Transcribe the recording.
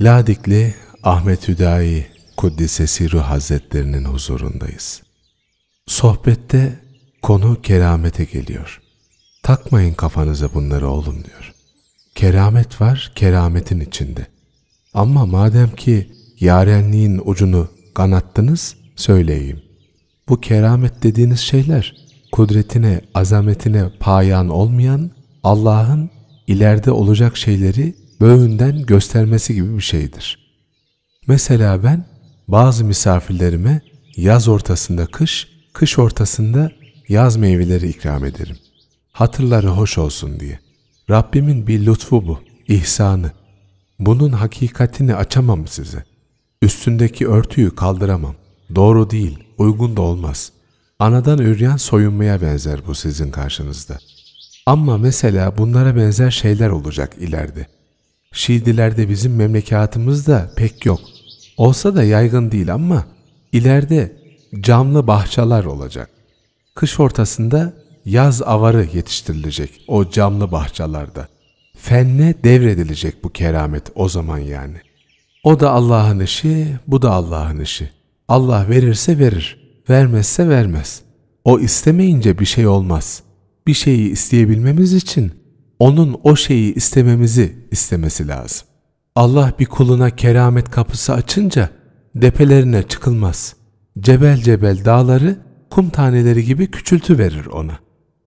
Ladikli Ahmet Hüdayi Kuddisesi Ruh Hazretlerinin huzurundayız. Sohbette konu keramete geliyor. Takmayın kafanıza bunları oğlum diyor. Keramet var kerametin içinde. Ama madem ki yarenliğin ucunu kanattınız söyleyeyim. Bu keramet dediğiniz şeyler kudretine, azametine payan olmayan Allah'ın ileride olacak şeyleri böğünden göstermesi gibi bir şeydir. Mesela ben bazı misafirlerime yaz ortasında kış, kış ortasında yaz meyveleri ikram ederim. Hatırları hoş olsun diye. Rabbimin bir lütfu bu, ihsanı. Bunun hakikatini açamam size. Üstündeki örtüyü kaldıramam. Doğru değil, uygun da olmaz. Anadan üryan soyunmaya benzer bu sizin karşınızda. Ama mesela bunlara benzer şeyler olacak ileride. Şiidilerde bizim memlekatımızda pek yok. Olsa da yaygın değil ama ileride camlı bahçeler olacak. Kış ortasında yaz avarı yetiştirilecek o camlı bahçelerde. Fenne devredilecek bu keramet o zaman yani. O da Allah'ın işi, bu da Allah'ın işi. Allah verirse verir, vermezse vermez. O istemeyince bir şey olmaz. Bir şeyi isteyebilmemiz için onun o şeyi istememizi istemesi lazım. Allah bir kuluna keramet kapısı açınca depelerine çıkılmaz. Cebel cebel dağları kum taneleri gibi küçültü verir ona.